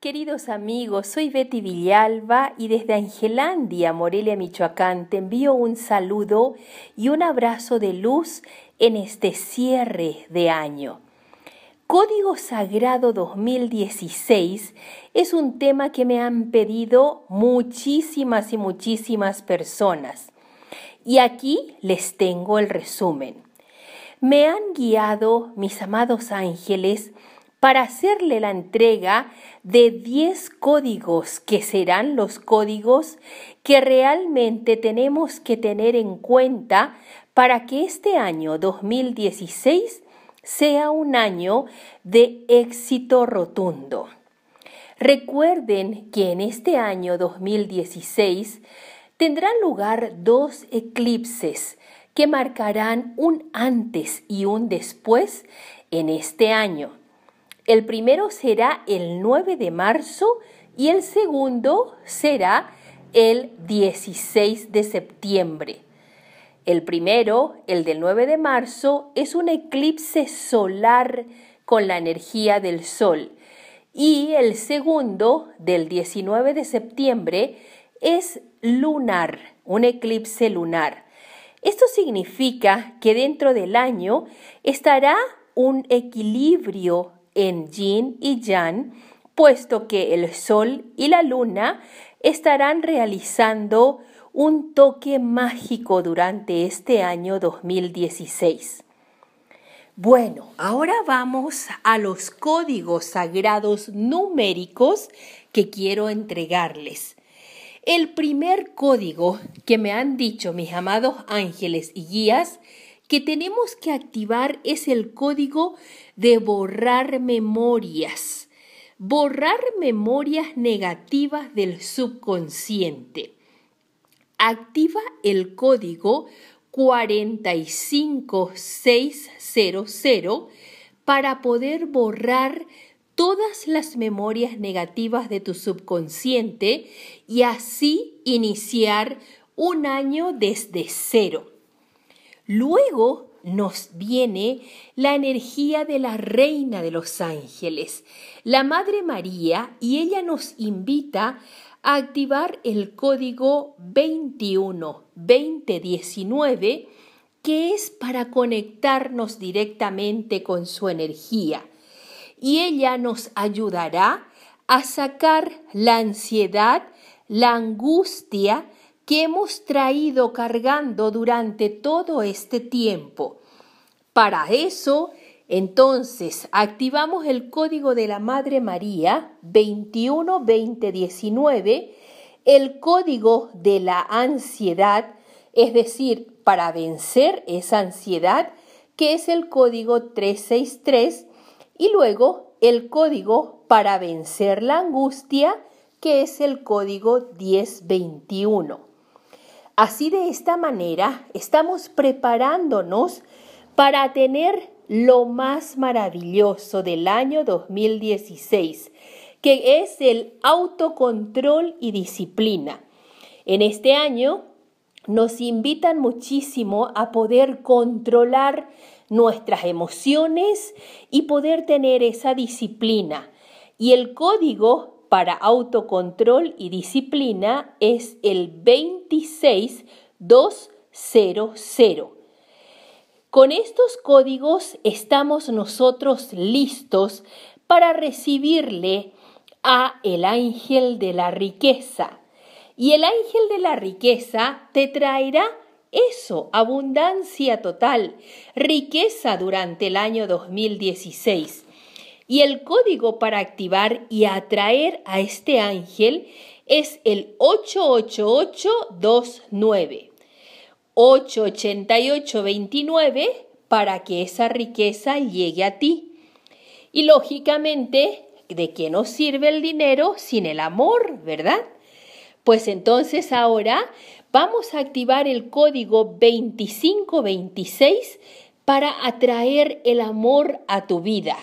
Queridos amigos, soy Betty Villalba y desde Angelandia, Morelia, Michoacán, te envío un saludo y un abrazo de luz en este cierre de año. Código Sagrado 2016 es un tema que me han pedido muchísimas y muchísimas personas. Y aquí les tengo el resumen. Me han guiado mis amados ángeles para hacerle la entrega de 10 códigos que serán los códigos que realmente tenemos que tener en cuenta para que este año 2016 sea un año de éxito rotundo. Recuerden que en este año 2016 tendrán lugar dos eclipses que marcarán un antes y un después en este año. El primero será el 9 de marzo y el segundo será el 16 de septiembre. El primero, el del 9 de marzo, es un eclipse solar con la energía del sol. Y el segundo, del 19 de septiembre, es lunar, un eclipse lunar. Esto significa que dentro del año estará un equilibrio en yin y Jan, puesto que el sol y la luna estarán realizando un toque mágico durante este año 2016. Bueno, ahora vamos a los códigos sagrados numéricos que quiero entregarles. El primer código que me han dicho mis amados ángeles y guías que tenemos que activar es el código de borrar memorias. Borrar memorias negativas del subconsciente. Activa el código 45600 para poder borrar todas las memorias negativas de tu subconsciente y así iniciar un año desde cero. Luego nos viene la energía de la Reina de los Ángeles, la Madre María, y ella nos invita a activar el código 21-2019, que es para conectarnos directamente con su energía. Y ella nos ayudará a sacar la ansiedad, la angustia, que hemos traído cargando durante todo este tiempo. Para eso, entonces, activamos el código de la Madre María 21 el código de la ansiedad, es decir, para vencer esa ansiedad, que es el código 363, y luego el código para vencer la angustia, que es el código 1021. Así de esta manera estamos preparándonos para tener lo más maravilloso del año 2016, que es el autocontrol y disciplina. En este año nos invitan muchísimo a poder controlar nuestras emociones y poder tener esa disciplina. Y el código para autocontrol y disciplina es el 26200. Con estos códigos estamos nosotros listos para recibirle a el ángel de la riqueza. Y el ángel de la riqueza te traerá eso, abundancia total, riqueza durante el año 2016 y el código para activar y atraer a este ángel es el 88829. 88829 para que esa riqueza llegue a ti. Y lógicamente, ¿de qué nos sirve el dinero sin el amor, verdad? Pues entonces ahora vamos a activar el código 2526 para atraer el amor a tu vida.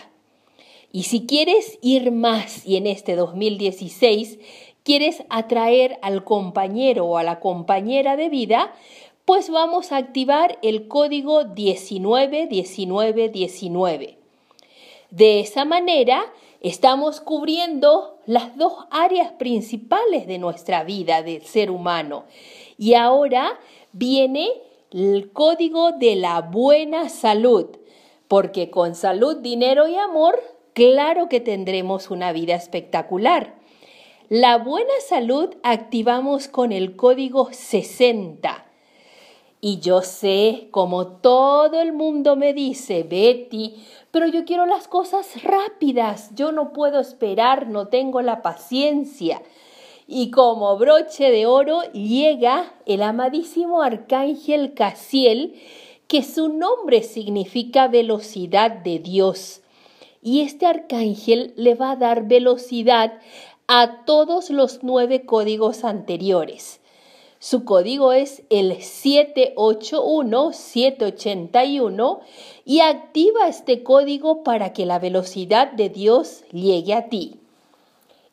Y si quieres ir más y en este 2016 quieres atraer al compañero o a la compañera de vida, pues vamos a activar el código 191919. De esa manera, estamos cubriendo las dos áreas principales de nuestra vida del ser humano. Y ahora viene el código de la buena salud, porque con salud, dinero y amor claro que tendremos una vida espectacular. La buena salud activamos con el código 60. Y yo sé, como todo el mundo me dice, Betty, pero yo quiero las cosas rápidas, yo no puedo esperar, no tengo la paciencia. Y como broche de oro llega el amadísimo arcángel Casiel, que su nombre significa velocidad de Dios y este arcángel le va a dar velocidad a todos los nueve códigos anteriores. Su código es el 781-781 y activa este código para que la velocidad de Dios llegue a ti.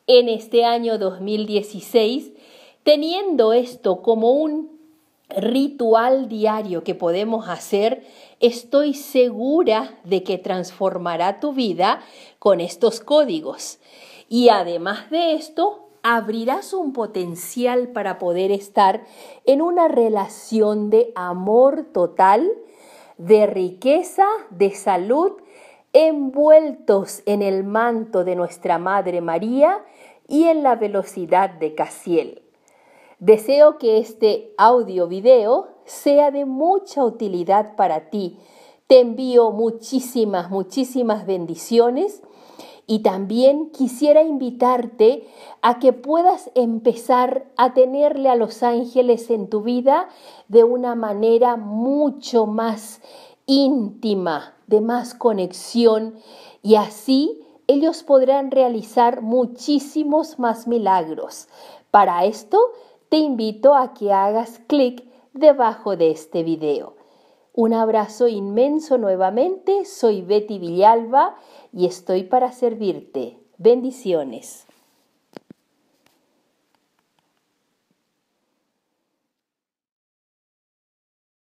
En este año 2016, teniendo esto como un ritual diario que podemos hacer, estoy segura de que transformará tu vida con estos códigos. Y además de esto, abrirás un potencial para poder estar en una relación de amor total, de riqueza, de salud, envueltos en el manto de nuestra Madre María y en la velocidad de Casiel. Deseo que este audio video sea de mucha utilidad para ti. Te envío muchísimas, muchísimas bendiciones y también quisiera invitarte a que puedas empezar a tenerle a los ángeles en tu vida de una manera mucho más íntima, de más conexión y así ellos podrán realizar muchísimos más milagros. Para esto te invito a que hagas clic debajo de este video. Un abrazo inmenso nuevamente, soy Betty Villalba y estoy para servirte. Bendiciones.